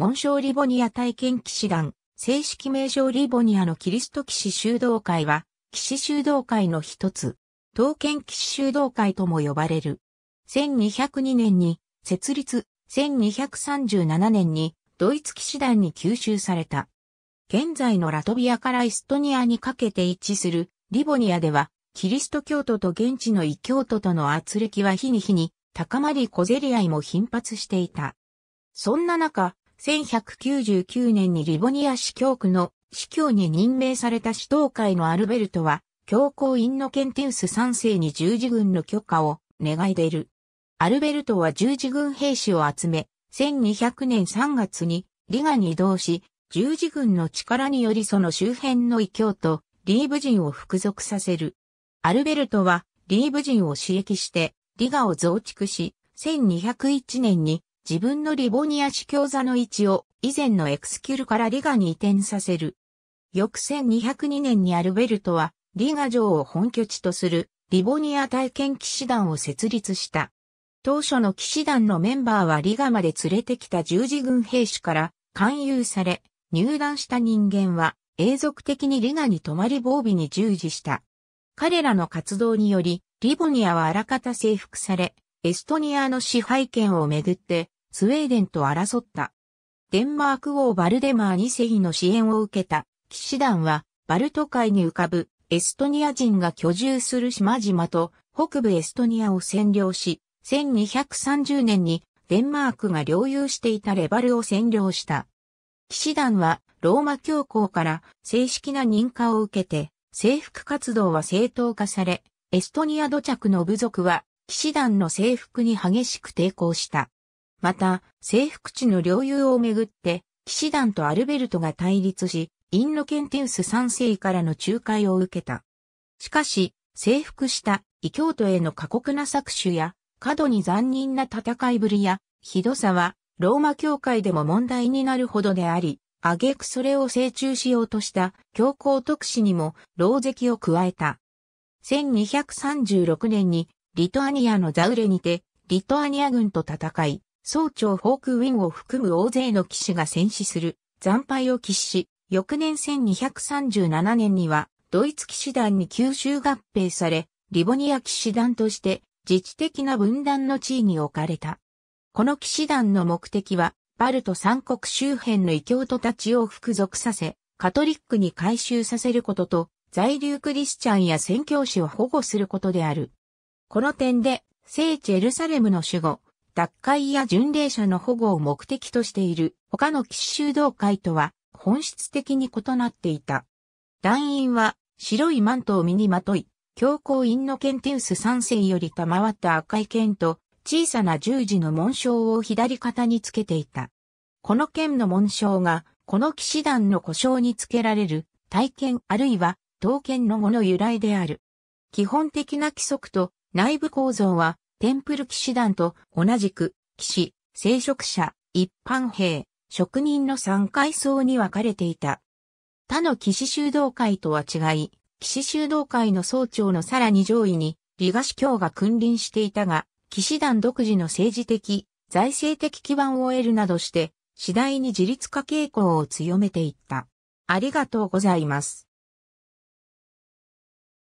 紋章リボニア体験騎士団、正式名称リボニアのキリスト騎士修道会は、騎士修道会の一つ、刀剣騎士修道会とも呼ばれる。1202年に設立、1237年にドイツ騎士団に吸収された。現在のラトビアからエストニアにかけて一致するリボニアでは、キリスト教徒と現地の異教徒との圧力は日に日に高まり小競り合いも頻発していた。そんな中、1199年にリボニア司教区の司教に任命された司教会のアルベルトは、教皇インノケンティウス3世に十字軍の許可を願い出る。アルベルトは十字軍兵士を集め、1200年3月にリガに移動し、十字軍の力によりその周辺の異教とリーブ人を服属させる。アルベルトはリーブ人を刺激してリガを増築し、1201年に自分のリボニア司教座の位置を以前のエクスキュルからリガに移転させる。翌1202年にアルベルトはリガ城を本拠地とするリボニア体験騎士団を設立した。当初の騎士団のメンバーはリガまで連れてきた十字軍兵士から勧誘され、入団した人間は永続的にリガに泊まり防備に従事した。彼らの活動により、リボニアはあらかた征服され、エストニアの支配権をめぐって、スウェーデンと争った。デンマーク王バルデマー2世の支援を受けた、騎士団は、バルト海に浮かぶエストニア人が居住する島々と北部エストニアを占領し、1230年にデンマークが領有していたレバルを占領した。騎士団はローマ教皇から正式な認可を受けて、征服活動は正当化され、エストニア土着の部族は騎士団の征服に激しく抵抗した。また、征服地の領有をめぐって、騎士団とアルベルトが対立し、インノケンテウス三世からの仲介を受けた。しかし、征服した異教徒への過酷な搾取や、過度に残忍な戦いぶりや、ひどさは、ローマ教会でも問題になるほどであり、あげくそれを成中しようとした教皇特使にも、牢石を加えた。1236年にリトアニアのザウレにて、リトアニア軍と戦い、総長フォークウィンを含む大勢の騎士が戦死する、惨敗を喫し、翌年1237年には、ドイツ騎士団に吸収合併され、リボニア騎士団として自治的な分断の地位に置かれた。この騎士団の目的は、バルト三国周辺の異教徒たちを服属させ、カトリックに改宗させることと、在留クリスチャンや宣教師を保護することである。この点で、聖地エルサレムの守護、脱会や巡礼者の保護を目的としている他の騎士修道会とは本質的に異なっていた。団員は白いマントを身にまとい、教皇院のケンテウス三世より賜った赤い剣と小さな十字の紋章を左肩につけていた。この剣の紋章がこの騎士団の故障につけられる体験あるいは刀剣の語の由来である。基本的な規則と内部構造は、テンプル騎士団と同じく、騎士、聖職者、一般兵、職人の三階層に分かれていた。他の騎士修道会とは違い、騎士修道会の総長のさらに上位に、リ賀司教が君臨していたが、騎士団独自の政治的、財政的基盤を得るなどして、次第に自立化傾向を強めていった。ありがとうございます。